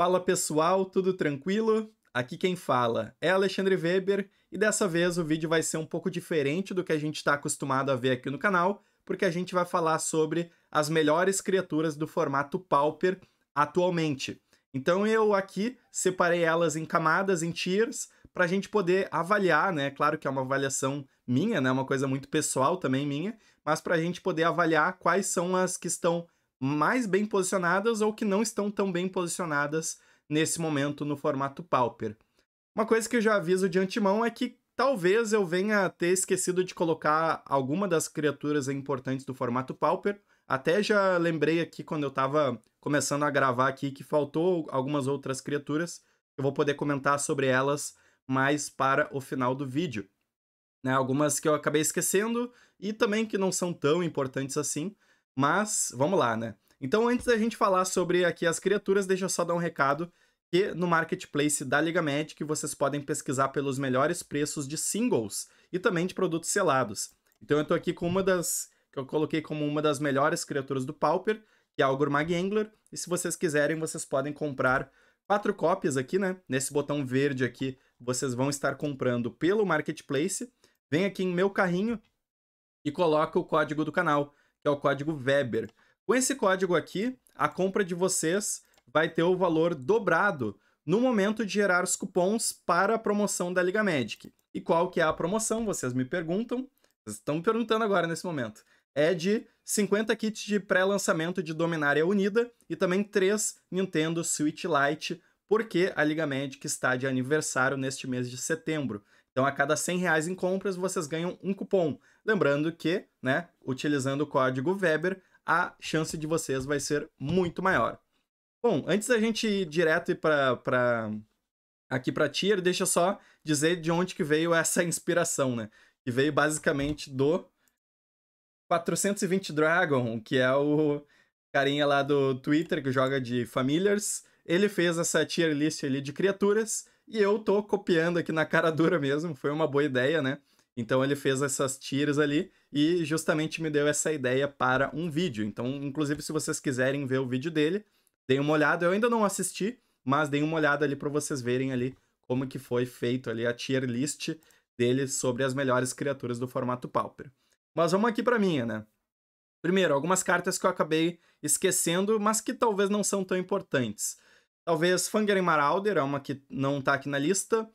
Fala pessoal, tudo tranquilo? Aqui quem fala é Alexandre Weber e dessa vez o vídeo vai ser um pouco diferente do que a gente está acostumado a ver aqui no canal, porque a gente vai falar sobre as melhores criaturas do formato Pauper atualmente. Então eu aqui separei elas em camadas, em tiers, para a gente poder avaliar, né? Claro que é uma avaliação minha, né? É uma coisa muito pessoal também minha, mas para a gente poder avaliar quais são as que estão mais bem posicionadas ou que não estão tão bem posicionadas nesse momento no formato Pauper. Uma coisa que eu já aviso de antemão é que talvez eu venha ter esquecido de colocar alguma das criaturas importantes do formato Pauper. Até já lembrei aqui quando eu estava começando a gravar aqui que faltou algumas outras criaturas. Eu vou poder comentar sobre elas mais para o final do vídeo. Né, algumas que eu acabei esquecendo e também que não são tão importantes assim. Mas vamos lá, né? Então, antes da gente falar sobre aqui as criaturas, deixa eu só dar um recado que no marketplace da Liga Magic vocês podem pesquisar pelos melhores preços de singles e também de produtos selados. Então eu estou aqui com uma das que eu coloquei como uma das melhores criaturas do Pauper, que é o Gurmag Angler, e se vocês quiserem vocês podem comprar quatro cópias aqui, né? Nesse botão verde aqui, vocês vão estar comprando pelo marketplace. Vem aqui em meu carrinho e coloca o código do canal que é o código Weber. Com esse código aqui, a compra de vocês vai ter o valor dobrado no momento de gerar os cupons para a promoção da Liga Magic. E qual que é a promoção? Vocês me perguntam. Vocês estão me perguntando agora nesse momento. É de 50 kits de pré-lançamento de Dominária Unida e também 3 Nintendo Switch Lite, porque a Liga Magic está de aniversário neste mês de setembro. Então, a cada 100 reais em compras, vocês ganham um cupom. Lembrando que, né, utilizando o código Weber, a chance de vocês vai ser muito maior. Bom, antes da gente ir direto para aqui para tier, deixa só dizer de onde que veio essa inspiração, né? Que veio basicamente do 420 Dragon, que é o carinha lá do Twitter que joga de Familiars. Ele fez essa tier list ali de criaturas e eu tô copiando aqui na cara dura mesmo, foi uma boa ideia, né? Então ele fez essas tiras ali e justamente me deu essa ideia para um vídeo. Então, inclusive, se vocês quiserem ver o vídeo dele, deem uma olhada. Eu ainda não assisti, mas deem uma olhada ali para vocês verem ali como que foi feito ali a tier list dele sobre as melhores criaturas do formato Pauper. Mas vamos aqui para minha, né? Primeiro, algumas cartas que eu acabei esquecendo, mas que talvez não são tão importantes. Talvez Fangaren Marauder é uma que não está aqui na lista.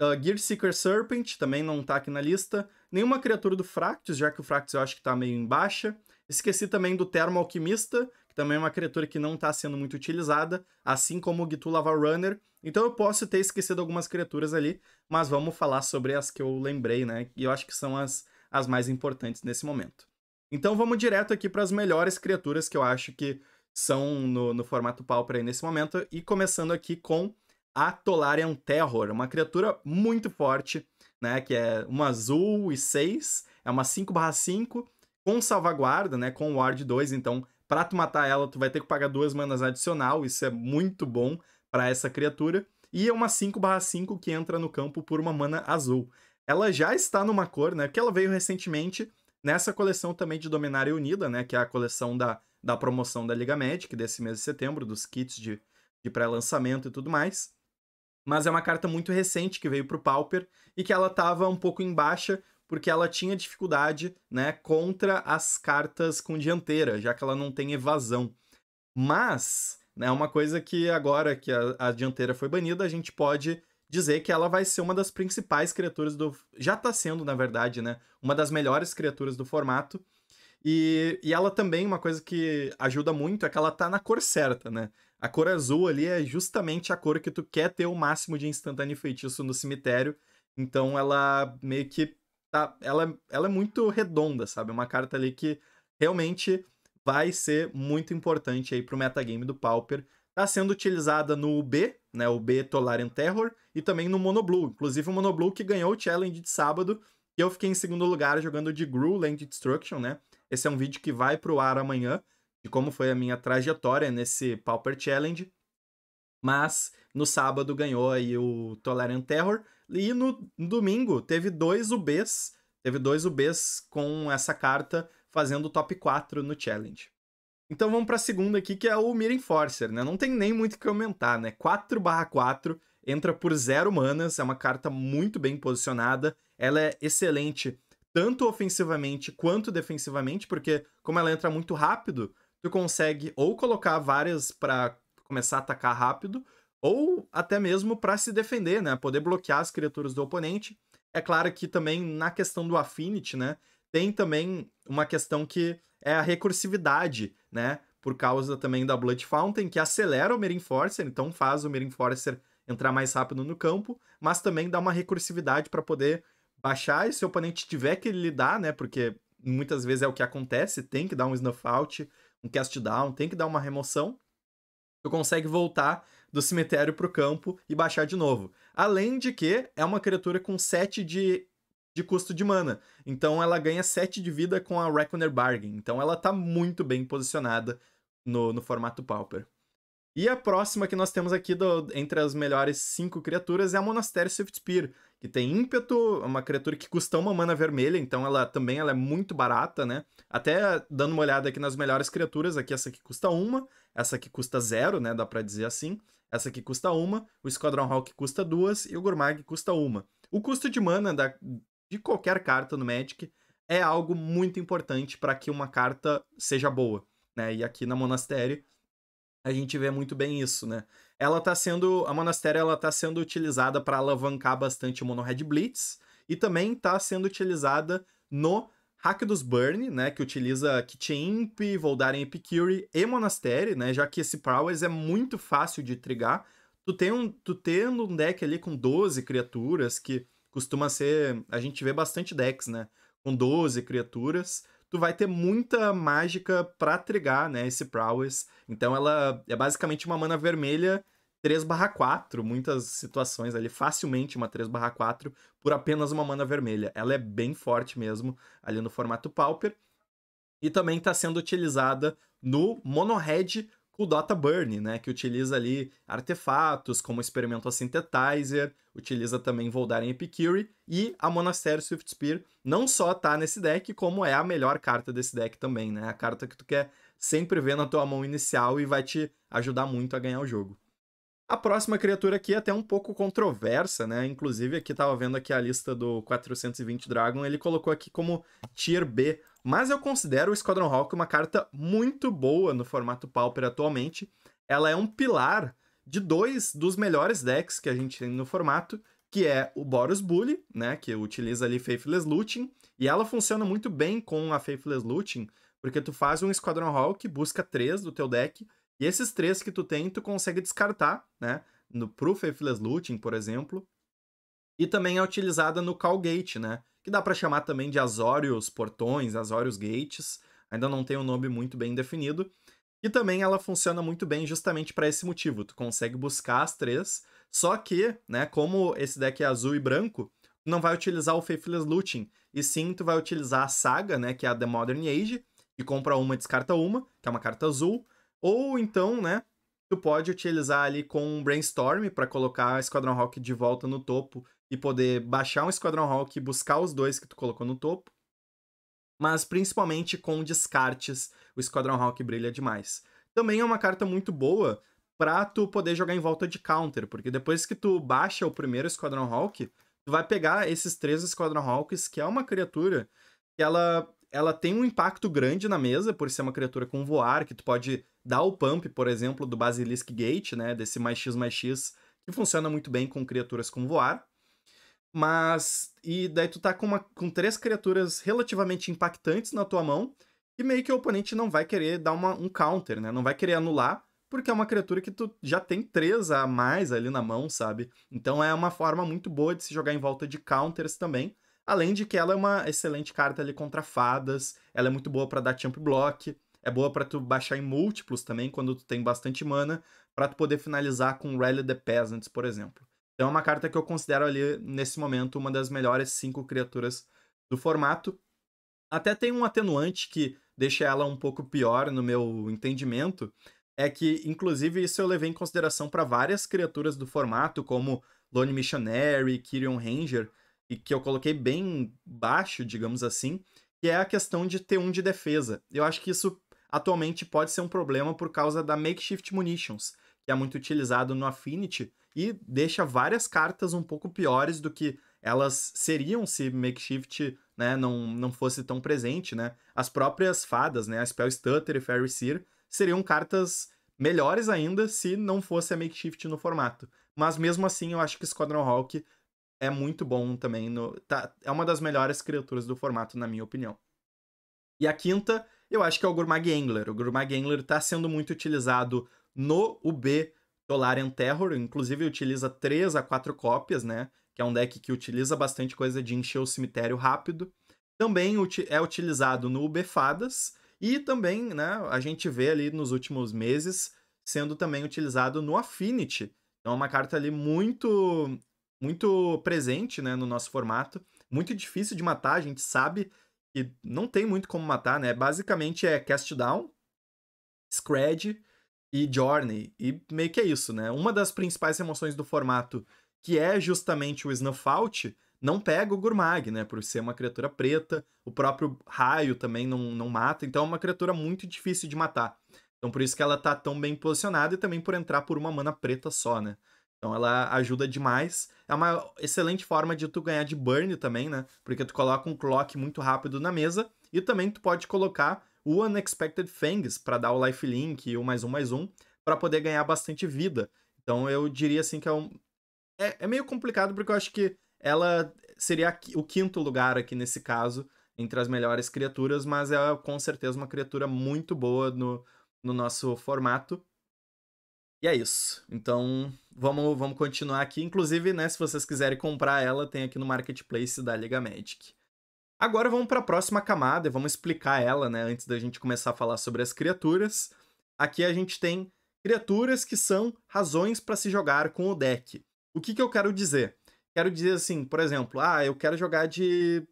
Uh, ah, Gear Seeker Serpent também não tá aqui na lista. Nenhuma criatura do Fractus, já que o Fractus eu acho que tá meio em baixa. Esqueci também do Termo Alquimista, que também é uma criatura que não tá sendo muito utilizada, assim como o Gitu Lava Runner. Então eu posso ter esquecido algumas criaturas ali, mas vamos falar sobre as que eu lembrei, né? E eu acho que são as, as mais importantes nesse momento. Então vamos direto aqui para as melhores criaturas que eu acho que são no, no formato Pauper aí nesse momento. E começando aqui com a é um Terror, uma criatura muito forte, né? Que é uma azul e 6, é uma 5/5, com salvaguarda, né? Com Ward 2, então pra tu matar ela, tu vai ter que pagar duas manas adicional, isso é muito bom para essa criatura. E é uma 5/5 que entra no campo por uma mana azul. Ela já está numa cor, né? Porque ela veio recentemente nessa coleção também de Dominária Unida, né? Que é a coleção da, da promoção da Liga Magic desse mês de setembro, dos kits de, de pré-lançamento e tudo mais mas é uma carta muito recente que veio para o Pauper e que ela estava um pouco em baixa porque ela tinha dificuldade, né, contra as cartas com dianteira, já que ela não tem evasão. Mas, né, uma coisa que agora que a, a dianteira foi banida, a gente pode dizer que ela vai ser uma das principais criaturas do já está sendo, na verdade, né, uma das melhores criaturas do formato. E, e ela também, uma coisa que ajuda muito é que ela tá na cor certa, né? A cor azul ali é justamente a cor que tu quer ter o máximo de instantâneo feitiço no cemitério. Então ela meio que tá. Ela, ela é muito redonda, sabe? Uma carta ali que realmente vai ser muito importante aí pro metagame do Pauper. Tá sendo utilizada no B, né? O B Tolarian Terror, e também no Monoblue. Inclusive o Monoblue que ganhou o challenge de sábado. E eu fiquei em segundo lugar jogando de Gru Land Destruction, né? Esse é um vídeo que vai pro ar amanhã de como foi a minha trajetória nesse Pauper Challenge. Mas no sábado ganhou aí o Tolerant Terror. E no domingo teve dois UBs. Teve dois UBs com essa carta fazendo o top 4 no challenge. Então vamos para a segunda aqui, que é o Mir Enforcer, né? Não tem nem muito o que aumentar, né? 4/4 entra por 0 manas, é uma carta muito bem posicionada. Ela é excelente tanto ofensivamente quanto defensivamente, porque como ela entra muito rápido, tu consegue ou colocar várias para começar a atacar rápido, ou até mesmo para se defender, né? Poder bloquear as criaturas do oponente. É claro que também na questão do Affinity, né? Tem também uma questão que é a recursividade, né? Por causa também da Blood Fountain, que acelera o Mirror Forcer, então faz o Mirror Forcer entrar mais rápido no campo, mas também dá uma recursividade para poder baixar e se o oponente tiver que lidar, né? Porque muitas vezes é o que acontece, tem que dar um snuff out, um cast down, tem que dar uma remoção, tu consegue voltar do cemitério pro campo e baixar de novo. Além de que é uma criatura com 7 de, de custo de mana. Então ela ganha 7 de vida com a Reckoner Bargain. Então ela tá muito bem posicionada no, no formato Pauper. E a próxima que nós temos aqui do, entre as melhores cinco criaturas é a Monastério Spear, que tem ímpeto, uma criatura que custa uma mana vermelha, então ela também ela é muito barata, né? Até dando uma olhada aqui nas melhores criaturas, aqui essa aqui custa uma, essa aqui custa zero, né? Dá pra dizer assim. Essa aqui custa uma, o Squadron Hawk custa duas e o Gourmag custa uma. O custo de mana da, de qualquer carta no Magic é algo muito importante para que uma carta seja boa, né? E aqui na Monastério a gente vê muito bem isso, né? Ela tá sendo. A Monastério ela tá sendo utilizada para alavancar bastante o Mono Red Blitz e também tá sendo utilizada no Hack dos Burn, né? Que utiliza Kit Imp, Voldaren Epicure e Monastério, né? Já que esse Prowess é muito fácil de trigar. Tu, tem um, tu tendo um deck ali com 12 criaturas, que costuma ser. A gente vê bastante decks, né? Com 12 criaturas tu vai ter muita mágica pra trigar, né, esse Prowess. Então ela é basicamente uma mana vermelha 3 barra 4, muitas situações ali, facilmente uma 3 barra 4 por apenas uma mana vermelha. Ela é bem forte mesmo ali no formato Pauper. E também está sendo utilizada no mono-red o Dota Burn, né, que utiliza ali artefatos como Experimental Synthetizer, utiliza também Voldaren Epicure e a Monastério Swift Spear não só tá nesse deck, como é a melhor carta desse deck também, né? A carta que tu quer sempre ver na tua mão inicial e vai te ajudar muito a ganhar o jogo. A próxima criatura aqui é até um pouco controversa, né? Inclusive, aqui tava vendo aqui a lista do 420 Dragon, ele colocou aqui como Tier B mas eu considero o Squadron Hawk uma carta muito boa no formato Pauper atualmente. Ela é um pilar de dois dos melhores decks que a gente tem no formato, que é o Boros Bully, né, que utiliza ali Faithless Looting, e ela funciona muito bem com a Faithless Looting, porque tu faz um Squadron Hawk, busca três do teu deck, e esses três que tu tem, tu consegue descartar, né, no, pro Faithless Looting, por exemplo, e também é utilizada no Gate, né, que dá para chamar também de Azorius Portões, Azorius Gates, ainda não tem um nome muito bem definido. E também ela funciona muito bem justamente para esse motivo. Tu consegue buscar as três, só que, né, como esse deck é azul e branco, tu não vai utilizar o Faithless Looting, e sim tu vai utilizar a saga, né, que é a The Modern Age, e compra uma e descarta uma, que é uma carta azul, ou então, né, tu pode utilizar ali com um Brainstorm para colocar a Esquadrão Rock de volta no topo e poder baixar um Esquadrão Hawk, buscar os dois que tu colocou no topo, mas principalmente com descartes, o Esquadrão Hawk brilha demais. Também é uma carta muito boa pra tu poder jogar em volta de counter, porque depois que tu baixa o primeiro Esquadrão Hawk, tu vai pegar esses três Esquadrão Hawks, que é uma criatura que ela, ela tem um impacto grande na mesa, por ser uma criatura com voar, que tu pode dar o pump, por exemplo, do Basilisk Gate, né, desse mais X mais X, que funciona muito bem com criaturas com voar. Mas. E daí tu tá com, uma, com três criaturas relativamente impactantes na tua mão. E meio que o oponente não vai querer dar uma, um counter, né? Não vai querer anular, porque é uma criatura que tu já tem três a mais ali na mão, sabe? Então é uma forma muito boa de se jogar em volta de counters também. Além de que ela é uma excelente carta ali contra fadas, ela é muito boa para dar champ block, é boa para tu baixar em múltiplos também quando tu tem bastante mana, para tu poder finalizar com Rally the Peasants, por exemplo. Então é uma carta que eu considero ali, nesse momento, uma das melhores cinco criaturas do formato. Até tem um atenuante que deixa ela um pouco pior no meu entendimento, é que, inclusive, isso eu levei em consideração para várias criaturas do formato, como Lone Missionary, Kyrion Ranger, e que eu coloquei bem baixo, digamos assim, que é a questão de ter um de defesa. Eu acho que isso atualmente pode ser um problema por causa da Makeshift Munitions, que é muito utilizado no Affinity, e deixa várias cartas um pouco piores do que elas seriam se Makeshift né, não, não fosse tão presente, né? As próprias fadas, né? A Spell Stutter e Fairy Seer seriam cartas melhores ainda se não fosse a Makeshift no formato. Mas mesmo assim, eu acho que Squadron Hawk é muito bom também. No, tá, é uma das melhores criaturas do formato, na minha opinião. E a quinta, eu acho que é o Gurmag Angler. O Gurmag Angler está sendo muito utilizado no UB Tolarian Terror, inclusive utiliza 3 a 4 cópias, né? Que é um deck que utiliza bastante coisa de encher o cemitério rápido. Também é utilizado no Befadas e também, né, a gente vê ali nos últimos meses sendo também utilizado no Affinity. Então é uma carta ali muito muito presente, né, no nosso formato, muito difícil de matar, a gente sabe que não tem muito como matar, né? Basicamente é cast down, scred, e Journey. E meio que é isso, né? Uma das principais emoções do formato, que é justamente o Snuff Out, não pega o Gurmag, né? Por ser uma criatura preta, o próprio raio também não, não mata, então é uma criatura muito difícil de matar. Então por isso que ela tá tão bem posicionada e também por entrar por uma mana preta só, né? Então ela ajuda demais. É uma excelente forma de tu ganhar de burn também, né? Porque tu coloca um clock muito rápido na mesa e também tu pode colocar o Unexpected Fangs para dar o lifelink e o mais um mais um para poder ganhar bastante vida. Então eu diria assim que é um. É, é meio complicado porque eu acho que ela seria o quinto lugar aqui nesse caso entre as melhores criaturas, mas é com certeza uma criatura muito boa no, no nosso formato. E é isso. Então, vamos, vamos continuar aqui. Inclusive, né, se vocês quiserem comprar ela, tem aqui no Marketplace da Liga Magic. Agora vamos para a próxima camada e vamos explicar ela, né, antes da gente começar a falar sobre as criaturas. Aqui a gente tem criaturas que são razões para se jogar com o deck. O que, que eu quero dizer? Quero dizer assim, por exemplo, ah, eu quero jogar de.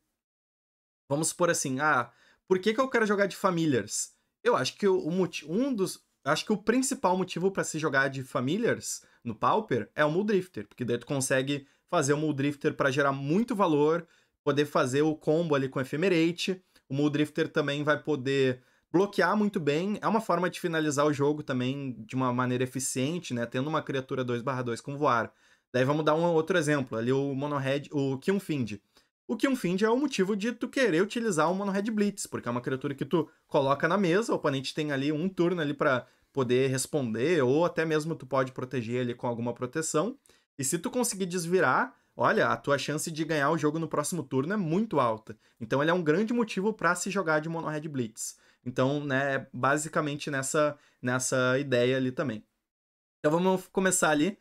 Vamos supor assim, ah, por que, que eu quero jogar de Familiars? Eu acho que o, um dos. Acho que o principal motivo para se jogar de Familiars no Pauper é o Muldrifter, porque daí tu consegue fazer o Muldrifter para gerar muito valor poder fazer o combo ali com o Ephemerate. O Muldrifter também vai poder bloquear muito bem. É uma forma de finalizar o jogo também de uma maneira eficiente, né? Tendo uma criatura 2/2 com voar. Daí vamos dar um outro exemplo, ali o Monohead, o Kionfind. O Kyunfind é o motivo de tu querer utilizar o Monohead Blitz, porque é uma criatura que tu coloca na mesa, o oponente tem ali um turno ali para poder responder, ou até mesmo tu pode proteger ele com alguma proteção. E se tu conseguir desvirar, olha, a tua chance de ganhar o jogo no próximo turno é muito alta. Então ele é um grande motivo para se jogar de mono red blitz. Então, né, é basicamente nessa nessa ideia ali também. Então vamos começar ali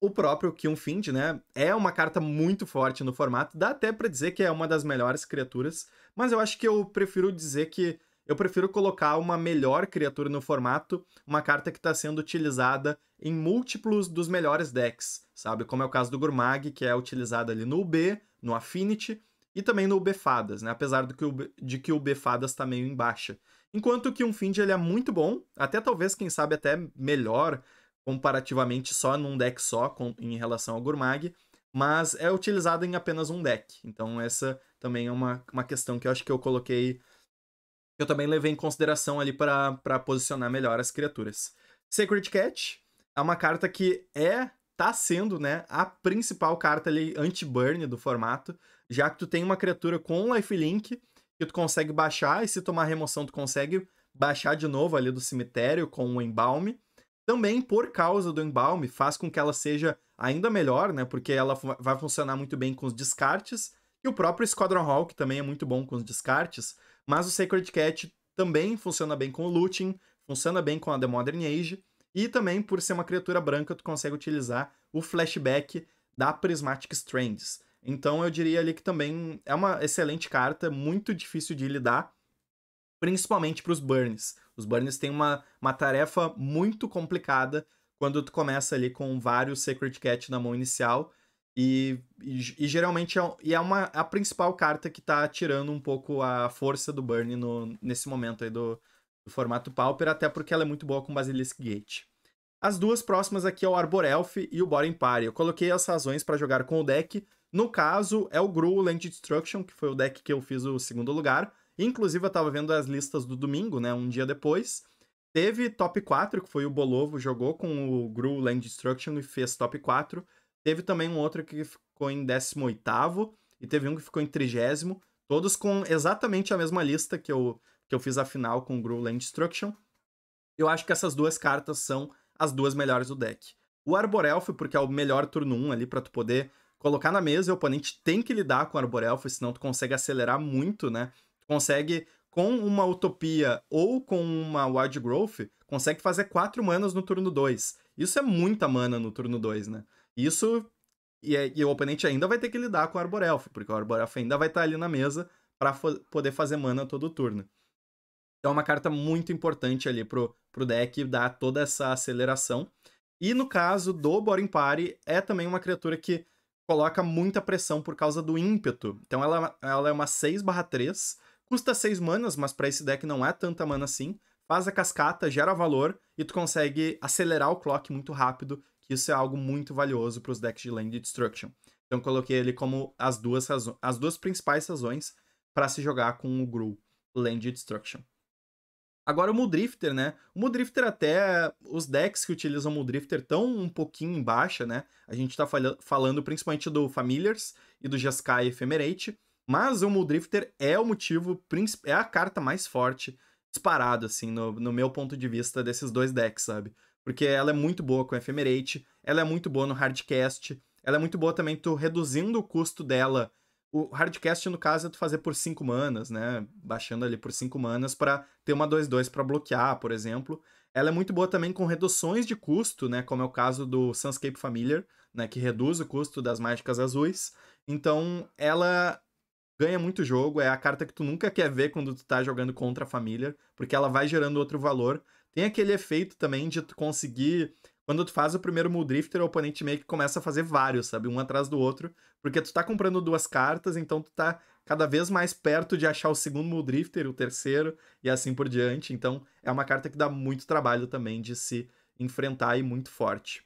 o próprio Kyunfind, né? É uma carta muito forte no formato, dá até para dizer que é uma das melhores criaturas, mas eu acho que eu prefiro dizer que eu prefiro colocar uma melhor criatura no formato, uma carta que está sendo utilizada em múltiplos dos melhores decks, sabe? Como é o caso do Gurmag, que é utilizado ali no UB, no Affinity e também no UB Fadas, né? Apesar do que o de que o UB Fadas tá meio em baixa. Enquanto que um Find ele é muito bom, até talvez, quem sabe, até melhor comparativamente só num deck só com, em relação ao Gurmag, mas é utilizado em apenas um deck. Então essa também é uma, uma questão que eu acho que eu coloquei eu também levei em consideração ali para posicionar melhor as criaturas. Sacred Cat, é uma carta que é tá sendo, né, a principal carta ali anti-burn do formato, já que tu tem uma criatura com lifelink que tu consegue baixar e se tomar remoção tu consegue baixar de novo ali do cemitério com o embalme. Também por causa do embalme faz com que ela seja ainda melhor, né, porque ela vai funcionar muito bem com os descartes e o próprio Squadron Hawk também é muito bom com os descartes, mas o Sacred Cat também funciona bem com o looting, funciona bem com a The Modern Age e também, por ser uma criatura branca, tu consegue utilizar o flashback da Prismatic Strands. Então eu diria ali que também é uma excelente carta, muito difícil de lidar, principalmente para os Burns. Os Burns têm uma, uma tarefa muito complicada quando tu começa ali com vários Sacred Cat na mão inicial. E, e, e geralmente é, e é uma, a principal carta que está tirando um pouco a força do Burn no, nesse momento aí do, do formato Pauper, até porque ela é muito boa com Basilisk Gate. As duas próximas aqui é o Arbor Elf e o Boring Party. Eu coloquei as razões para jogar com o deck. No caso, é o Gru Land Destruction, que foi o deck que eu fiz o segundo lugar. Inclusive, eu tava vendo as listas do domingo, né? Um dia depois. Teve top 4, que foi o Bolovo, jogou com o Gru Land Destruction e fez top 4. Teve também um outro que ficou em 18 e teve um que ficou em 30 todos com exatamente a mesma lista que eu, que eu fiz a final com o Gru Land Destruction. Eu acho que essas duas cartas são as duas melhores do deck. O Arborelf, porque é o melhor turno 1 ali para tu poder colocar na mesa, o oponente tem que lidar com o Arborelf, senão tu consegue acelerar muito, né? Tu consegue, com uma Utopia ou com uma Wild Growth, consegue fazer 4 manas no turno 2. Isso é muita mana no turno 2, né? Isso... E, é, e, o oponente ainda vai ter que lidar com o Arborelf, porque o Arborelf ainda vai estar tá ali na mesa para poder fazer mana todo turno. Então é uma carta muito importante ali pro, pro deck dar toda essa aceleração. E no caso do Boring Party, é também uma criatura que coloca muita pressão por causa do ímpeto. Então ela, ela é uma 6/3, custa 6 manas, mas para esse deck não é tanta mana assim. Faz a cascata, gera valor e tu consegue acelerar o clock muito rápido, que isso é algo muito valioso para os decks de Land Destruction. Então coloquei ele como as duas, as duas principais razões para se jogar com o Gru Land Destruction. Agora o mudrifter né? O mudrifter até os decks que utilizam o Muldrifter estão um pouquinho em baixa, né? A gente tá falando principalmente do Familiars e do Jeskai Ephemerate, mas o mudrifter é o motivo, é a carta mais forte disparado, assim, no, no meu ponto de vista desses dois decks, sabe? Porque ela é muito boa com Ephemerate, ela é muito boa no Hardcast, ela é muito boa também tu reduzindo o custo dela o hardcast, no caso, é tu fazer por 5 manas, né? Baixando ali por 5 manas para ter uma 2-2 para bloquear, por exemplo. Ela é muito boa também com reduções de custo, né? Como é o caso do Sunscape Familiar, né? Que reduz o custo das mágicas azuis. Então, ela ganha muito jogo. É a carta que tu nunca quer ver quando tu tá jogando contra a Familiar, porque ela vai gerando outro valor. Tem aquele efeito também de tu conseguir quando tu faz o primeiro Mool o oponente meio que começa a fazer vários, sabe? Um atrás do outro. Porque tu tá comprando duas cartas, então tu tá cada vez mais perto de achar o segundo Mool o terceiro, e assim por diante. Então é uma carta que dá muito trabalho também de se enfrentar e muito forte.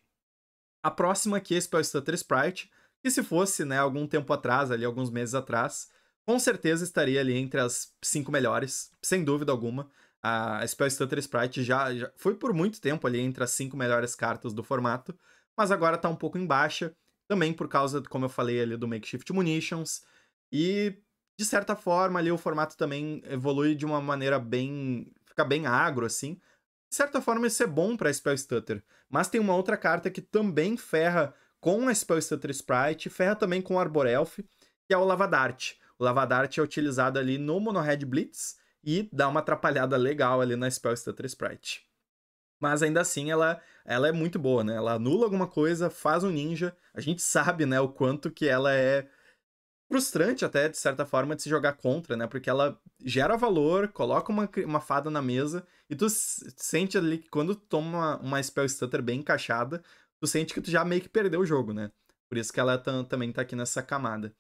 A próxima aqui é Spell Stutter Sprite, que se fosse, né, algum tempo atrás, ali alguns meses atrás, com certeza estaria ali entre as cinco melhores, sem dúvida alguma a Spell Stutter Sprite já, já foi por muito tempo ali entre as cinco melhores cartas do formato, mas agora tá um pouco em baixa, também por causa, como eu falei ali, do Makeshift Munitions, e de certa forma ali o formato também evolui de uma maneira bem... fica bem agro, assim. De certa forma isso é bom pra Spell Stutter, mas tem uma outra carta que também ferra com a Spell Stutter Sprite, ferra também com o Arborelf, que é o Lavadart. O Lavadart é utilizado ali no Mono Red Blitz, e dá uma atrapalhada legal ali na Spell Stutter Sprite. Mas ainda assim ela, ela é muito boa, né? Ela anula alguma coisa, faz um ninja. A gente sabe, né, o quanto que ela é frustrante até, de certa forma, de se jogar contra, né? Porque ela gera valor, coloca uma, uma fada na mesa, e tu sente ali que quando tu toma uma, Spell Stutter bem encaixada, tu sente que tu já meio que perdeu o jogo, né? Por isso que ela também tá aqui nessa camada.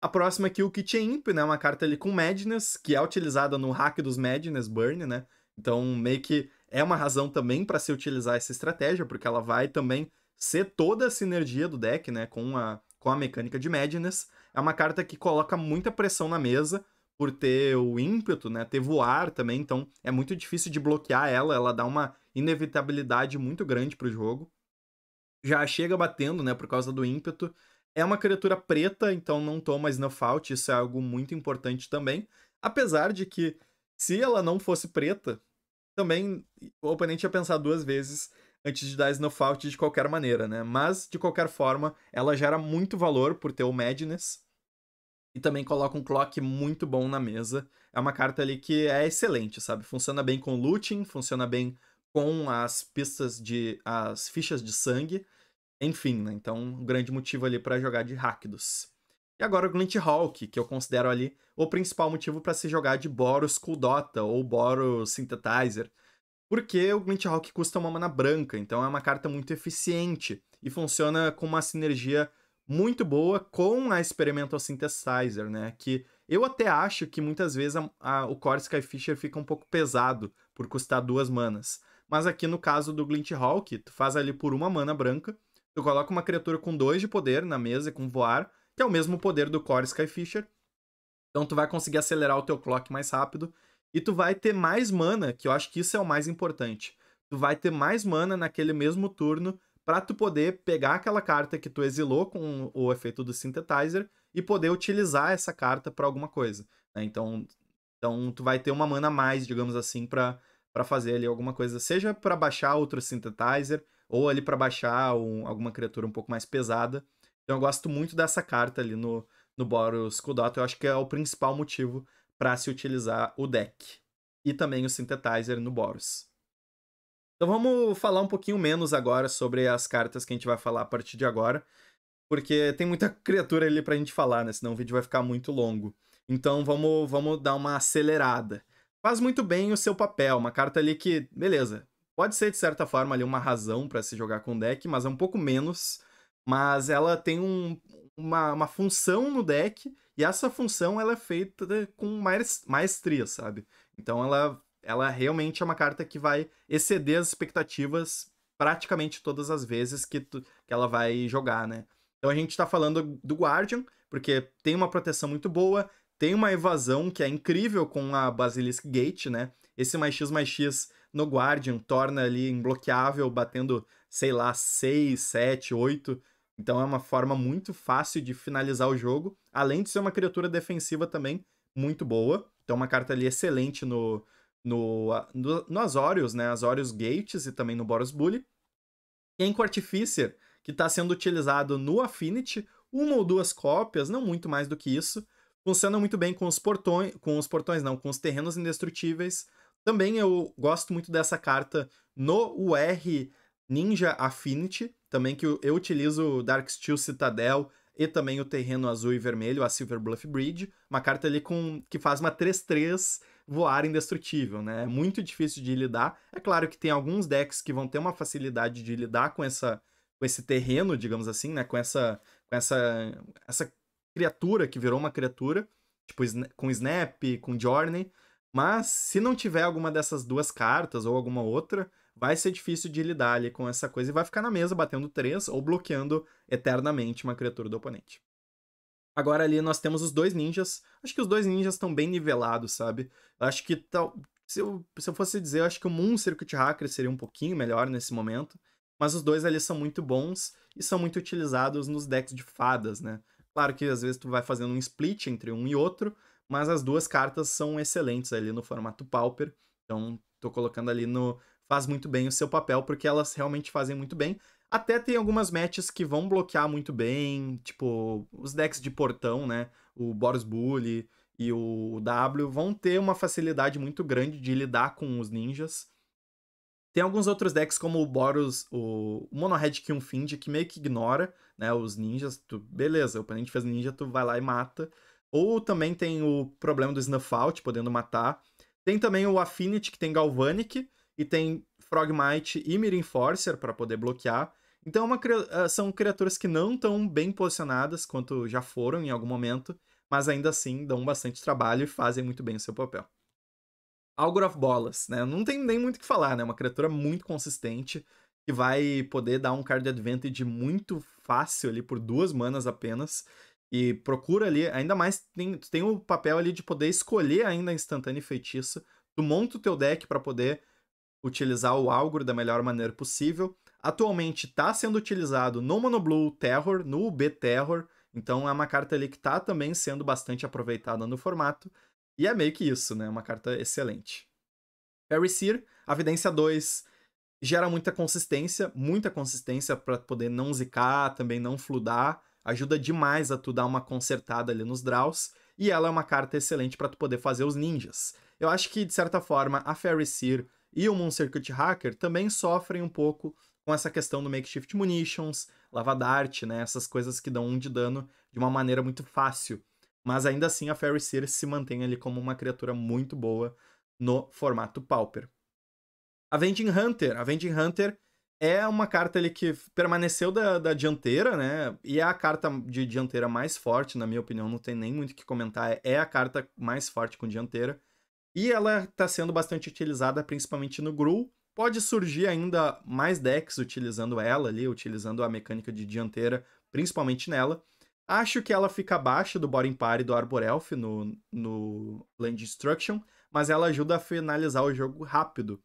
A próxima aqui, é o Kit Imp, né? Uma carta ali com Madness, que é utilizada no hack dos Madness Burn, né? Então, meio que é uma razão também para se utilizar essa estratégia, porque ela vai também ser toda a sinergia do deck, né? Com a, com a mecânica de Madness. É uma carta que coloca muita pressão na mesa, por ter o ímpeto, né? Ter voar também, então é muito difícil de bloquear ela, ela dá uma inevitabilidade muito grande pro jogo. Já chega batendo, né, por causa do ímpeto, é uma criatura preta, então não toma snuff isso é algo muito importante também. Apesar de que, se ela não fosse preta, também o oponente ia pensar duas vezes antes de dar snuff de qualquer maneira, né? Mas, de qualquer forma, ela gera muito valor por ter o Madness. E também coloca um clock muito bom na mesa. É uma carta ali que é excelente, sabe? Funciona bem com looting, funciona bem com as pistas de. as fichas de sangue. Enfim, né? Então, um grande motivo ali para jogar de Rakdos. E agora o Glint Hawk, que eu considero ali o principal motivo para se jogar de Boros com Dota ou Boros Synthetizer. Porque o Glint Hawk custa uma mana branca, então é uma carta muito eficiente e funciona com uma sinergia muito boa com a Experimental Synthesizer, né? Que eu até acho que muitas vezes a, a, o Core Skyfisher fica um pouco pesado por custar duas manas. Mas aqui no caso do Glint Hawk, tu faz ali por uma mana branca Tu coloca uma criatura com 2 de poder na mesa, com voar, que é o mesmo poder do Core Skyfisher. Então tu vai conseguir acelerar o teu clock mais rápido. E tu vai ter mais mana, que eu acho que isso é o mais importante. Tu vai ter mais mana naquele mesmo turno para tu poder pegar aquela carta que tu exilou com o efeito do Synthetizer e poder utilizar essa carta para alguma coisa. Né? Então, então tu vai ter uma mana a mais, digamos assim, para fazer ali alguma coisa, seja para baixar outro Synthetizer, ou ali para baixar um, alguma criatura um pouco mais pesada. Então eu gosto muito dessa carta ali no, no Boros Kudota. Eu acho que é o principal motivo para se utilizar o deck. E também o Synthetizer no Boros. Então vamos falar um pouquinho menos agora sobre as cartas que a gente vai falar a partir de agora. Porque tem muita criatura ali pra gente falar, né? Senão o vídeo vai ficar muito longo. Então vamos, vamos dar uma acelerada. Faz muito bem o seu papel, uma carta ali que, beleza, Pode ser, de certa forma, ali uma razão para se jogar com deck, mas é um pouco menos. Mas ela tem um, uma, uma função no deck, e essa função ela é feita com maestria, sabe? Então ela, ela realmente é uma carta que vai exceder as expectativas praticamente todas as vezes que, tu, que ela vai jogar, né? Então a gente tá falando do Guardian, porque tem uma proteção muito boa, tem uma evasão que é incrível com a Basilisk Gate, né? Esse mais X mais X no Guardian, torna ali imbloqueável, batendo, sei lá, 6, 7, 8. Então é uma forma muito fácil de finalizar o jogo, além de ser uma criatura defensiva também muito boa. Então uma carta ali excelente no, no, ah, no, no Azorius, né? Azorius Gates e também no Boros Bully. E em Artificer, que está sendo utilizado no Affinity, uma ou duas cópias, não muito mais do que isso. Funciona muito bem com os portões, com os portões não, com os terrenos indestrutíveis, também eu gosto muito dessa carta no UR Ninja Affinity, também que eu utilizo o Dark Steel Citadel e também o terreno azul e vermelho, a Silver Bluff Bridge, uma carta ali com que faz uma 3-3 voar indestrutível, né? É muito difícil de lidar. É claro que tem alguns decks que vão ter uma facilidade de lidar com essa com esse terreno, digamos assim, né, com essa com essa essa criatura que virou uma criatura, tipo com Snap, com Journey, mas se não tiver alguma dessas duas cartas ou alguma outra, vai ser difícil de lidar ali com essa coisa e vai ficar na mesa batendo três ou bloqueando eternamente uma criatura do oponente. Agora ali nós temos os dois ninjas. Acho que os dois ninjas estão bem nivelados, sabe? Acho que tal. Se eu, se eu fosse dizer, eu acho que o Moon Circuit Hacker seria um pouquinho melhor nesse momento. Mas os dois ali são muito bons e são muito utilizados nos decks de fadas, né? Claro que às vezes tu vai fazendo um split entre um e outro, mas as duas cartas são excelentes ali no formato Pauper. Então, tô colocando ali no. Faz muito bem o seu papel, porque elas realmente fazem muito bem. Até tem algumas matches que vão bloquear muito bem, tipo, os decks de portão, né? O Boros Bully e o W vão ter uma facilidade muito grande de lidar com os ninjas. Tem alguns outros decks como o Boros, o, o Mono Red é Find, que meio que ignora, né, os ninjas. Tu, beleza, o oponente fez ninja, tu vai lá e mata. Ou também tem o problema do Snuff Out, podendo matar. Tem também o Affinity, que tem Galvanic, e tem Frogmite e Mirim Forcer para poder bloquear. Então é uma, eh, são criaturas que não estão bem posicionadas quanto já foram em algum momento, mas ainda assim dão bastante trabalho e fazem muito bem o seu papel. Algor of Bolas, né? Não tem nem muito o que falar, né? Uma criatura muito consistente que vai poder dar um card advantage muito fácil ali por duas manas apenas e procura ali, ainda mais tem, tem o papel ali de poder escolher ainda instantânea e feitiço. Tu monta o teu deck para poder utilizar o Algor da melhor maneira possível. Atualmente está sendo utilizado no Monoblue Terror, no UB Terror. Então é uma carta ali que está também sendo bastante aproveitada no formato. E é meio que isso, né? Uma carta excelente. Fairy Seer, a Vidência 2 gera muita consistência, muita consistência para poder não zicar, também não fludar. Ajuda demais a tu dar uma consertada ali nos draws, e ela é uma carta excelente para tu poder fazer os ninjas. Eu acho que, de certa forma, a Fairy Seer e o Moon Circuit Hacker também sofrem um pouco com essa questão do Makeshift Munitions, Lava Dart, né? Essas coisas que dão um de dano de uma maneira muito fácil. Mas ainda assim, a Fairy Seer se mantém ali como uma criatura muito boa no formato Pauper. A Vending Hunter. A Vending Hunter é uma carta ali que permaneceu da, da dianteira, né? E é a carta de dianteira mais forte, na minha opinião, não tem nem muito o que comentar. É, é a carta mais forte com dianteira. E ela está sendo bastante utilizada, principalmente no Gru. Pode surgir ainda mais decks utilizando ela ali, utilizando a mecânica de dianteira, principalmente nela. Acho que ela fica abaixo do Boring Par e do Elf no, no Land Instruction, mas ela ajuda a finalizar o jogo rápido.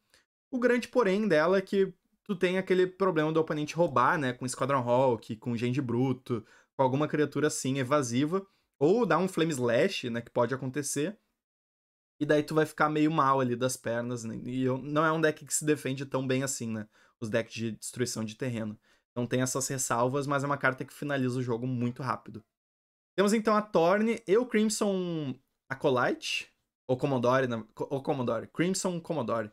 O grande porém dela é que tu tem aquele problema do oponente roubar, né? Com Squadron Hawk, com Gente Bruto, com alguma criatura assim evasiva. Ou dar um Flame Slash, né? Que pode acontecer. E daí tu vai ficar meio mal ali das pernas. Né? E não é um deck que se defende tão bem assim, né? Os decks de destruição de terreno. então tem essas ressalvas, mas é uma carta que finaliza o jogo muito rápido. Temos então a Thorne e o Crimson Acolyte. Ou Commodore, né? ou Commodore. Crimson Commodore.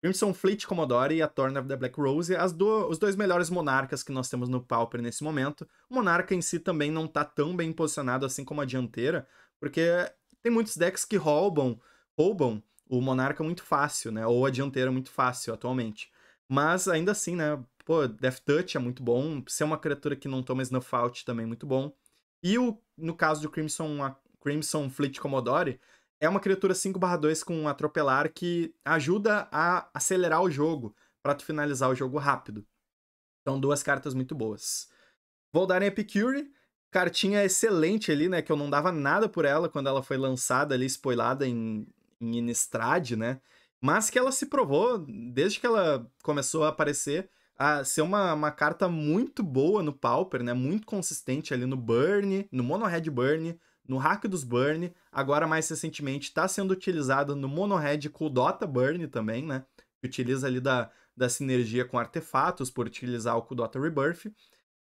Crimson Fleet Commodore e a Thorn of the Black Rose, do, os dois melhores monarcas que nós temos no Pauper nesse momento. O monarca em si também não está tão bem posicionado assim como a dianteira, porque tem muitos decks que roubam, roubam o monarca muito fácil, né? Ou a dianteira muito fácil atualmente. Mas ainda assim, né? Pô, Death Touch é muito bom, ser uma criatura que não toma snuff out também é muito bom. E o, no caso do Crimson, a Crimson Fleet Commodore, é uma criatura 5/2 com um atropelar que ajuda a acelerar o jogo para tu finalizar o jogo rápido. Então, duas cartas muito boas. Vou dar em Epicure, cartinha excelente ali, né? Que eu não dava nada por ela quando ela foi lançada ali, spoilada em, em Innistrad, né? Mas que ela se provou, desde que ela começou a aparecer, a ser uma, uma carta muito boa no Pauper, né? Muito consistente ali no Burn, no Mono Red Burn, no hack dos burn, agora mais recentemente está sendo utilizado no monohead com o Dota burn também, né? Que utiliza ali da, da sinergia com artefatos por utilizar o Kudota Rebirth.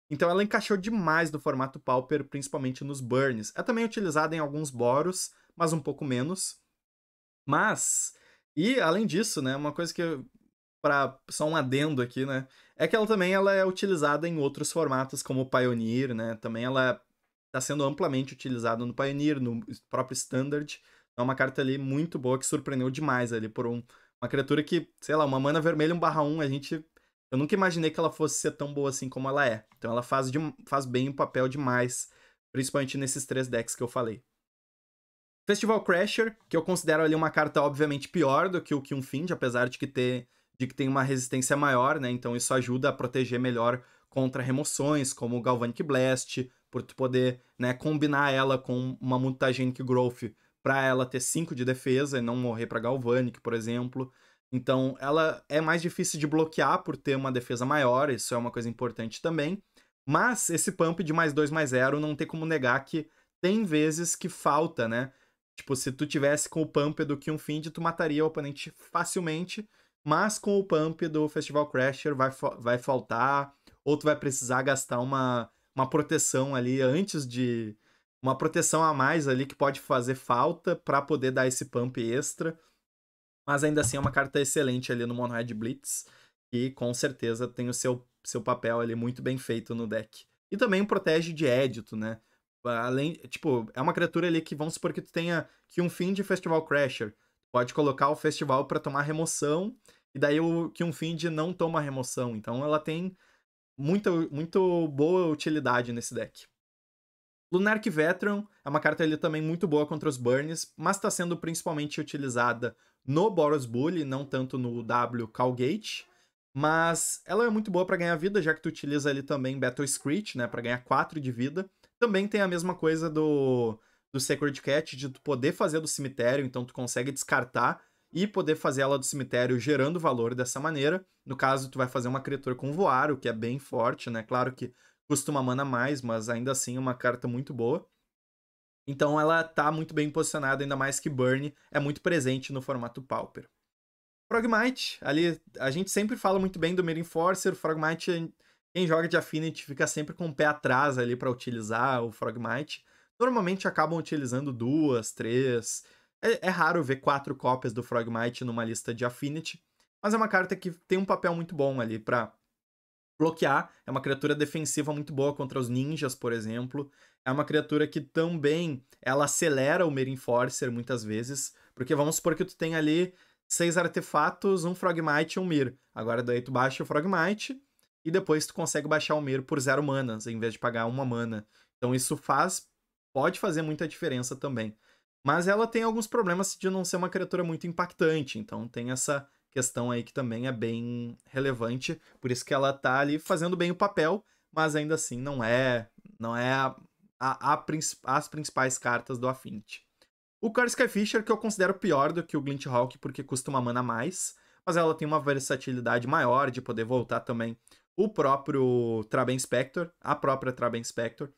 Então ela encaixou demais no formato Pauper, principalmente nos burns. É também utilizada em alguns boros, mas um pouco menos. Mas, e além disso, né, uma coisa que pra, só um adendo aqui, né, é que ela também ela é utilizada em outros formatos como Pioneer, né, também ela é está sendo amplamente utilizado no Pioneer, no próprio Standard. É uma carta ali muito boa que surpreendeu demais ali por um, uma criatura que, sei lá, uma mana vermelha 1/1, a gente eu nunca imaginei que ela fosse ser tão boa assim como ela é. Então ela faz, de, faz bem o papel demais, principalmente nesses três decks que eu falei. Festival Crasher, que eu considero ali uma carta obviamente pior do que o Find, apesar de que, ter, de que tem uma resistência maior, né? Então isso ajuda a proteger melhor contra remoções, como o Galvanic Blast, por tu poder né, combinar ela com uma Mutagenic Growth para ela ter 5 de defesa e não morrer para Galvanic, por exemplo. Então, ela é mais difícil de bloquear por ter uma defesa maior, isso é uma coisa importante também. Mas esse pump de mais 2 mais 0 não tem como negar que tem vezes que falta, né? Tipo, se tu tivesse com o pump do Find, tu mataria o oponente facilmente, mas com o pump do Festival Crasher vai, vai faltar, ou tu vai precisar gastar uma uma proteção ali antes de. Uma proteção a mais ali que pode fazer falta para poder dar esse pump extra. Mas ainda assim é uma carta excelente ali no Mono Red Blitz. E com certeza tem o seu, seu papel ali muito bem feito no deck. E também protege de édito, né? Além, tipo, é uma criatura ali que vamos supor que tu tenha que um fim de Festival Crasher. Pode colocar o festival para tomar remoção. E daí o que um fim de não toma remoção. Então ela tem muito, muito boa utilidade nesse deck. Lunark Veteran é uma carta ali também muito boa contra os burns, mas está sendo principalmente utilizada no Boros Bully, não tanto no W Calgate. Mas ela é muito boa para ganhar vida, já que tu utiliza ali também Battle Screech, né, para ganhar 4 de vida. Também tem a mesma coisa do do Sacred Cat, de tu poder fazer do cemitério, então tu consegue descartar e poder fazer ela do cemitério gerando valor dessa maneira. No caso, tu vai fazer uma criatura com voar, o que é bem forte, né? Claro que custa uma mana a mais, mas ainda assim é uma carta muito boa. Então ela tá muito bem posicionada, ainda mais que Burn é muito presente no formato Pauper. Frogmite, ali a gente sempre fala muito bem do Mirror Enforcer, Frogmite, quem joga de Affinity fica sempre com o pé atrás ali para utilizar o Frogmite. Normalmente acabam utilizando duas, três, é, é raro ver quatro cópias do Frogmite numa lista de Affinity, mas é uma carta que tem um papel muito bom ali para bloquear. É uma criatura defensiva muito boa contra os ninjas, por exemplo. É uma criatura que também ela acelera o Mirinforcer muitas vezes, porque vamos supor que tu tem ali seis artefatos, um Frogmite e um Mir. Agora daí tu baixa o Frogmite e depois tu consegue baixar o Mir por zero manas, em vez de pagar uma mana. Então isso faz, pode fazer muita diferença também. Mas ela tem alguns problemas de não ser uma criatura muito impactante, então tem essa questão aí que também é bem relevante, por isso que ela tá ali fazendo bem o papel, mas ainda assim não é não é a, a, a, as principais cartas do Affinity. O Car Skyfisher que eu considero pior do que o Glint Hawk porque custa uma mana a mais, mas ela tem uma versatilidade maior de poder voltar também o próprio Traben Spector, a própria Traben Spector,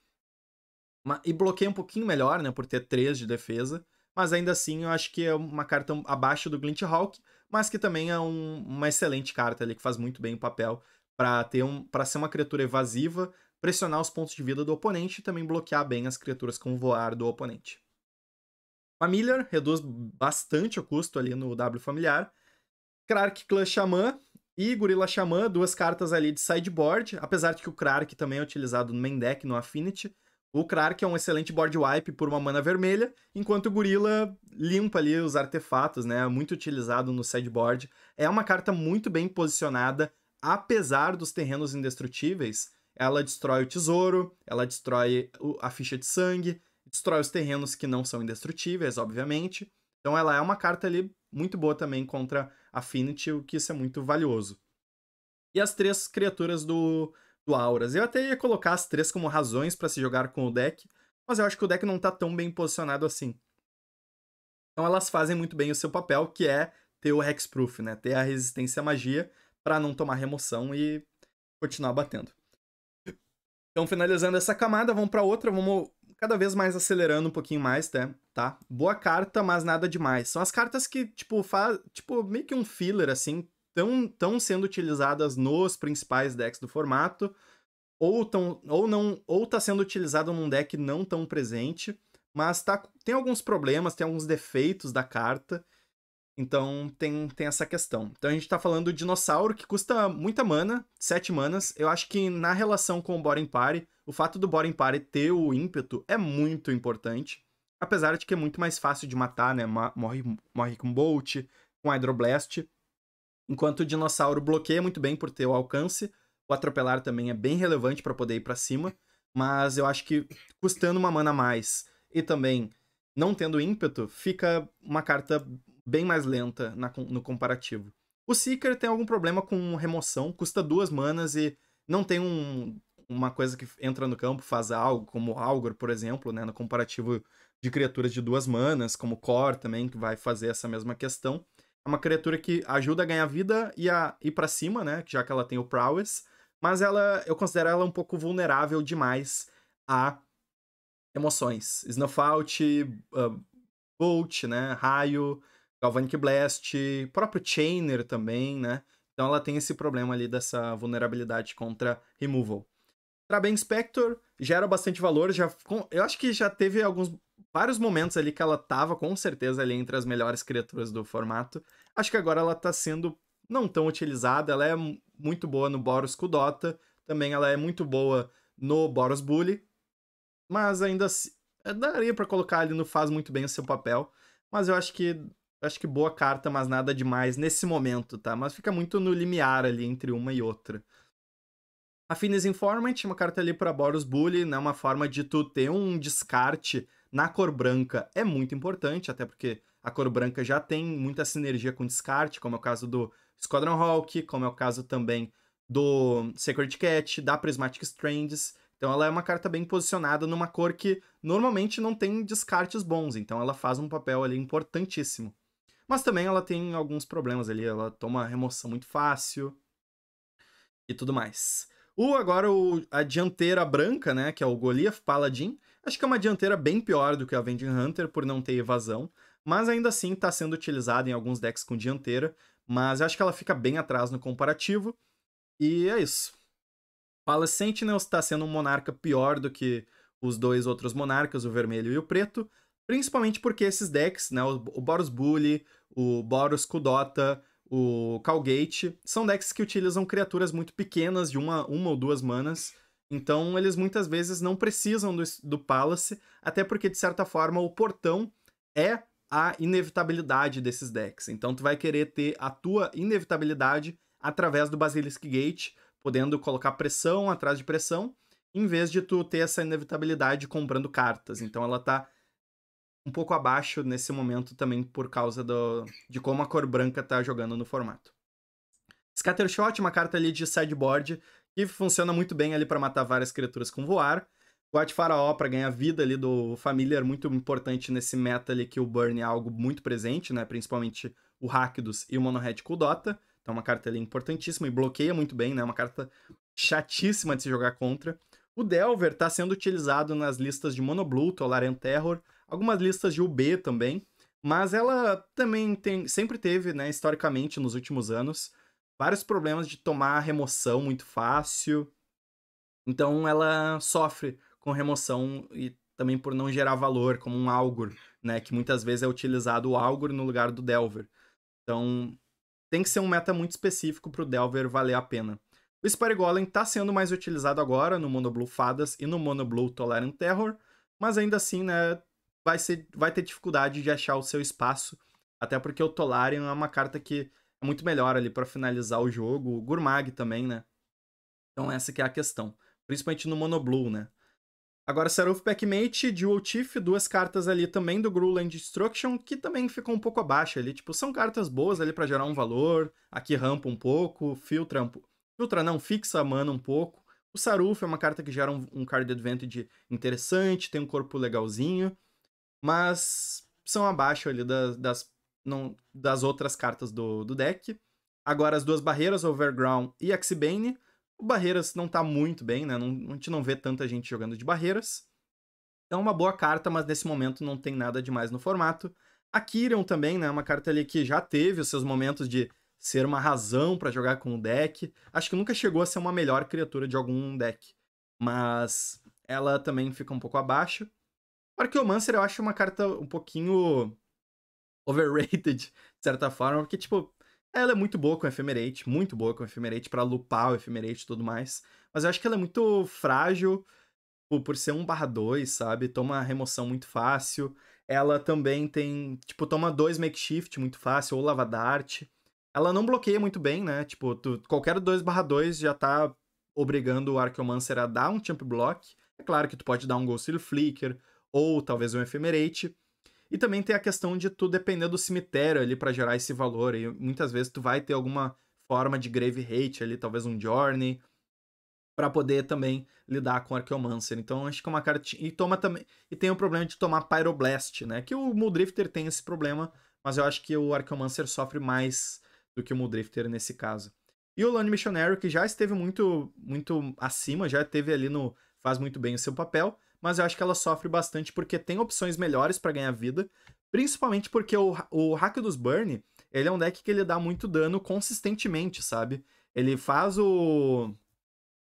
e bloqueia um pouquinho melhor, né? Por ter 3 de defesa. Mas ainda assim, eu acho que é uma carta abaixo do Glint Hawk, mas que também é um, uma excelente carta ali, que faz muito bem o papel para ter um, para ser uma criatura evasiva, pressionar os pontos de vida do oponente e também bloquear bem as criaturas com voar do oponente. Familiar reduz bastante o custo ali no W familiar. Clark Clan Xamã e Gorila Xamã, duas cartas ali de sideboard, apesar de que o Clark também é utilizado no main deck, no Affinity, o Krark é um excelente board wipe por uma mana vermelha, enquanto o Gorila limpa ali os artefatos, né? Muito utilizado no sideboard. É uma carta muito bem posicionada, apesar dos terrenos indestrutíveis. Ela destrói o tesouro, ela destrói a ficha de sangue, destrói os terrenos que não são indestrutíveis, obviamente. Então ela é uma carta ali muito boa também contra Affinity, o que isso é muito valioso. E as três criaturas do do Auras. Eu até ia colocar as três como razões para se jogar com o deck, mas eu acho que o deck não tá tão bem posicionado assim. Então elas fazem muito bem o seu papel, que é ter o Hexproof, né? Ter a resistência à magia para não tomar remoção e continuar batendo. Então, finalizando essa camada, vamos para outra, vamos cada vez mais acelerando um pouquinho mais, tá? tá? Boa carta, mas nada demais. São as cartas que, tipo, faz, tipo, meio que um filler, assim, tão, sendo utilizadas nos principais decks do formato, ou, tão, ou não ou está sendo utilizado num deck não tão presente, mas tá, tem alguns problemas, tem alguns defeitos da carta. Então tem, tem essa questão. Então a gente está falando do dinossauro que custa muita mana, 7 manas. Eu acho que na relação com o Boring Party, o fato do Boring Party ter o ímpeto é muito importante. Apesar de que é muito mais fácil de matar, né? Morre, morre com Bolt, com Hydroblast. Enquanto o dinossauro bloqueia muito bem por ter o alcance, o atropelar também é bem relevante para poder ir para cima, mas eu acho que custando uma mana a mais e também não tendo ímpeto, fica uma carta bem mais lenta na, no comparativo. O Seeker tem algum problema com remoção, custa duas manas e não tem um, uma coisa que entra no campo, faz algo, como Algor, por exemplo, né, no comparativo de criaturas de duas manas, como core também, que vai fazer essa mesma questão. É uma criatura que ajuda a ganhar vida e a ir para cima, né? Já que ela tem o prowess. Mas ela, eu considero ela um pouco vulnerável demais a emoções. Snuffout, uh, ah, Bolt, né? Raio, Galvanic Blast, próprio Chainer também, né? Então ela tem esse problema ali dessa vulnerabilidade contra removal. Traben Spector gera bastante valor, já eu acho que já teve alguns vários momentos ali que ela tava com certeza ali entre as melhores criaturas do formato. Acho que agora ela tá sendo não tão utilizada, ela é muito boa no Boros Kudota, também ela é muito boa no Boros Bully, mas ainda assim, daria para colocar ali no faz muito bem o seu papel, mas eu acho que acho que boa carta, mas nada demais nesse momento, tá? Mas fica muito no limiar ali entre uma e outra. A Finis Informant, uma carta ali para Boros Bully, né? Uma forma de tu ter um descarte na cor branca é muito importante, até porque a cor branca já tem muita sinergia com descarte, como é o caso do Squadron Hawk, como é o caso também do Sacred Cat, da Prismatic Strands. Então ela é uma carta bem posicionada numa cor que normalmente não tem descartes bons, então ela faz um papel ali importantíssimo. Mas também ela tem alguns problemas ali, ela toma remoção muito fácil e tudo mais. O agora o, a dianteira branca, né, que é o Goliath Paladin, Acho que é uma dianteira bem pior do que a Vending Hunter por não ter evasão, mas ainda assim está sendo utilizada em alguns decks com dianteira, mas acho que ela fica bem atrás no comparativo, e é isso. Fala Sentinels está sendo um monarca pior do que os dois outros monarcas, o vermelho e o preto, principalmente porque esses decks, né, o Boros Bully, o Boros Kudota, o Calgate, são decks que utilizam criaturas muito pequenas, de uma, uma ou duas manas, então, eles muitas vezes não precisam do, do Palace, até porque, de certa forma, o portão é a inevitabilidade desses decks. Então, tu vai querer ter a tua inevitabilidade através do Basilisk Gate, podendo colocar pressão atrás de pressão, em vez de tu ter essa inevitabilidade comprando cartas. Então, ela tá um pouco abaixo nesse momento também por causa do, de como a cor branca tá jogando no formato. Scattershot, uma carta ali de sideboard que funciona muito bem ali para matar várias criaturas com voar. Guate Faraó para ganhar vida ali do é muito importante nesse meta ali que o Burn é algo muito presente, né? Principalmente o Rakdos e o Mono Red Kudota. Então é uma carta ali importantíssima e bloqueia muito bem, né? Uma carta chatíssima de se jogar contra. O Delver está sendo utilizado nas listas de Mono Blue, Tolarian Terror, algumas listas de UB também, mas ela também tem, sempre teve, né, historicamente nos últimos anos, vários problemas de tomar remoção muito fácil. Então ela sofre com remoção e também por não gerar valor, como um algor, né? Que muitas vezes é utilizado o algor no lugar do Delver. Então tem que ser um meta muito específico para o Delver valer a pena. O Spire Golem está sendo mais utilizado agora no Mono Blue Fadas e no Mono Blue Tolerant Terror, mas ainda assim, né, vai, ser, vai ter dificuldade de achar o seu espaço, até porque o Tolarian é uma carta que muito melhor ali para finalizar o jogo. O Gurmag também, né? Então essa que é a questão. Principalmente no Monoblue, né? Agora, Seraph Packmate, Dual Chief, duas cartas ali também do Gruland Destruction, que também ficou um pouco abaixo ali. Tipo, são cartas boas ali para gerar um valor. Aqui rampa um pouco, filtra um pouco. Filtra não, fixa a mana um pouco. O Saruf é uma carta que gera um, um card advantage interessante, tem um corpo legalzinho, mas são abaixo ali das, das não, das outras cartas do, do deck. Agora as duas barreiras, Overground e Axibane. O Barreiras não tá muito bem, né? Não, a gente não vê tanta gente jogando de Barreiras. É uma boa carta, mas nesse momento não tem nada demais no formato. A Kyrion também, né? Uma carta ali que já teve os seus momentos de ser uma razão para jogar com o deck. Acho que nunca chegou a ser uma melhor criatura de algum deck. Mas ela também fica um pouco abaixo. O Arqueomancer eu acho uma carta um pouquinho overrated, de certa forma, porque, tipo, ela é muito boa com Ephemerate, muito boa com Ephemerate para lupar o Ephemerate e tudo mais, mas eu acho que ela é muito frágil por, tipo, por ser 1 barra 2, sabe? Toma remoção muito fácil. Ela também tem, tipo, toma dois makeshift muito fácil, ou lava dart. Ela não bloqueia muito bem, né? Tipo, tu, qualquer 2 barra 2 já tá obrigando o Archeomancer a dar um champ block. É claro que tu pode dar um Ghost Flicker, ou talvez um Ephemerate, e também tem a questão de tu depender do cemitério ali para gerar esse valor. E muitas vezes tu vai ter alguma forma de grave hate ali, talvez um journey, para poder também lidar com Archeomancer. Então acho que é uma carta e toma também e tem o problema de tomar Pyroblast, né? Que o Muldrifter tem esse problema, mas eu acho que o Archeomancer sofre mais do que o Muldrifter nesse caso. E o Lone Missionary que já esteve muito muito acima, já esteve ali no faz muito bem o seu papel, mas eu acho que ela sofre bastante porque tem opções melhores para ganhar vida, principalmente porque o, o hack dos Burn, ele é um deck que ele dá muito dano consistentemente, sabe? Ele faz o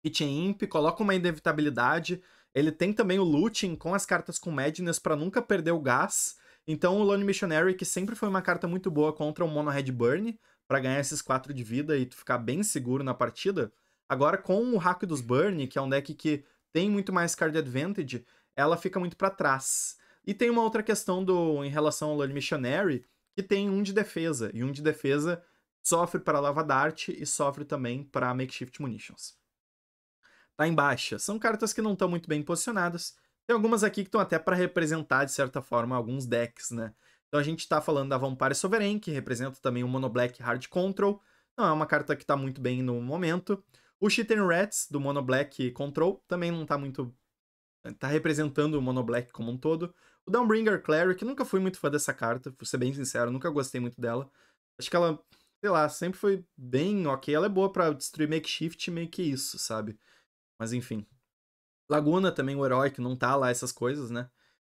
Kitchen Imp, coloca uma inevitabilidade, ele tem também o looting com as cartas com Madness para nunca perder o gás. Então o Lone Missionary, que sempre foi uma carta muito boa contra o Mono Red Burn, para ganhar esses 4 de vida e tu ficar bem seguro na partida, agora com o Hack dos Burn, que é um deck que tem muito mais card advantage, ela fica muito para trás. E tem uma outra questão do em relação ao Lord Missionary, que tem um de defesa, e um de defesa sofre para Lava Dart e sofre também para Makeshift Munitions. Tá embaixo. São cartas que não estão muito bem posicionadas. Tem algumas aqui que estão até para representar, de certa forma, alguns decks, né? Então a gente está falando da Vampire Sovereign, que representa também o Mono Black Hard Control. Não é uma carta que está muito bem no momento. O Cheater Rats, do Mono Black Control, também não tá muito. Eh, tá representando o Mono Black como um todo. O Downbringer Cleric, nunca fui muito fã dessa carta, vou ser bem sincero, nunca gostei muito dela. Acho que ela, sei lá, sempre foi bem ok. Ela é boa pra destruir makeshift, meio que isso, sabe? Mas enfim. Laguna também, o herói, que não tá lá essas coisas, né?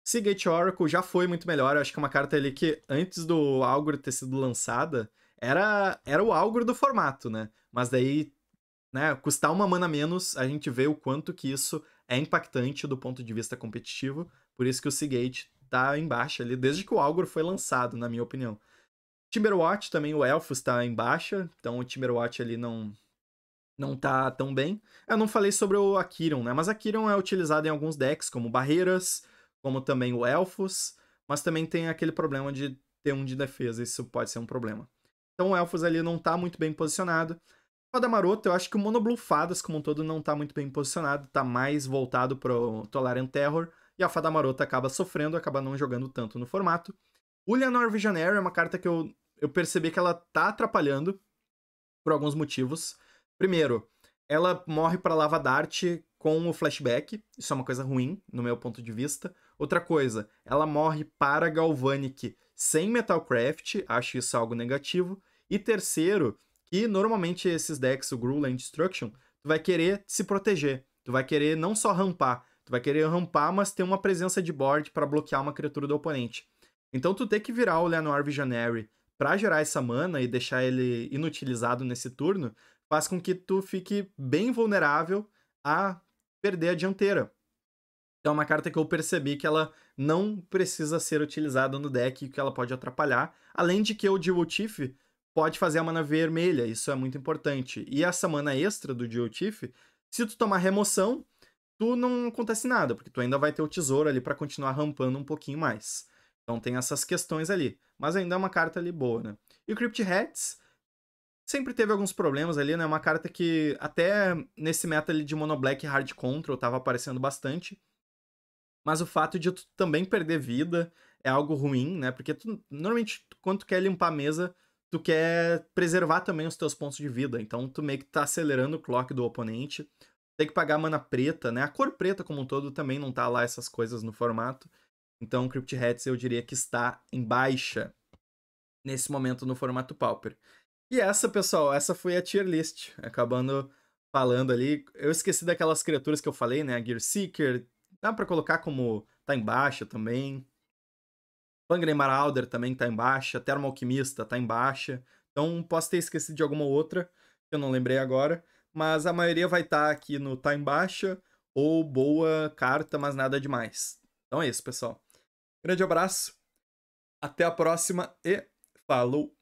Seagate Oracle já foi muito melhor. Eu acho que é uma carta ali que, antes do Algor ter sido lançada, era, era o Algor do formato, né? Mas daí né, custar uma mana menos, a gente vê o quanto que isso é impactante do ponto de vista competitivo. Por isso que o Seagate tá embaixo ali, desde que o Algor foi lançado, na minha opinião. Timberwatch também, o Elfos tá em baixa, então o Timberwatch ali não não tá tão bem. Eu não falei sobre o Akiron, né? Mas Akiron é utilizado em alguns decks, como Barreiras, como também o Elfos, mas também tem aquele problema de ter um de defesa, isso pode ser um problema. Então o Elfos ali não tá muito bem posicionado fada Maroto, eu acho que o Monoblue Fadas como um todo não tá muito bem posicionado, tá mais voltado pro Tolarian Terror, e a Fada Marota acaba sofrendo, acaba não jogando tanto no formato. Ulyanor Visionary é uma carta que eu, eu percebi que ela tá atrapalhando por alguns motivos. Primeiro, ela morre para Lava Dart com o flashback, isso é uma coisa ruim, no meu ponto de vista. Outra coisa, ela morre para Galvanic sem Metalcraft, acho isso algo negativo. E terceiro, que normalmente esses decks, o Gruul Destruction, tu vai querer se proteger. Tu vai querer não só rampar, tu vai querer rampar, mas ter uma presença de board para bloquear uma criatura do oponente. Então tu tem que virar o Leonor Visionary para gerar essa mana e deixar ele inutilizado nesse turno, faz com que tu fique bem vulnerável a perder a dianteira. Então é uma carta que eu percebi que ela não precisa ser utilizada no deck, que ela pode atrapalhar. Além de que o Jiwotif pode fazer a mana vermelha, isso é muito importante. E essa mana extra do Geotiff, se tu tomar remoção, tu não acontece nada, porque tu ainda vai ter o tesouro ali para continuar rampando um pouquinho mais. Então tem essas questões ali. Mas ainda é uma carta ali boa, né? E o Crypt Hats sempre teve alguns problemas ali, né? É uma carta que até nesse meta ali de Mono Black Hard Control tava aparecendo bastante. Mas o fato de tu também perder vida é algo ruim, né? Porque tu, normalmente quando tu quer limpar a mesa, tu quer preservar também os teus pontos de vida. Então tu meio que tá acelerando o clock do oponente. Tem que pagar mana preta, né? A cor preta como um todo também não tá lá essas coisas no formato. Então Crypt Hats eu diria que está em baixa nesse momento no formato Pauper. E essa, pessoal, essa foi a tier list, acabando falando ali. Eu esqueci daquelas criaturas que eu falei, né? A Gear Seeker, dá para colocar como tá em baixa também. Pangremar Alder também tá em baixa, Termo Alquimista tá em baixa. Então posso ter esquecido de alguma outra, que eu não lembrei agora. Mas a maioria vai estar tá aqui no tá em baixa, ou boa carta, mas nada demais. Então é isso, pessoal. Grande abraço, até a próxima e falou!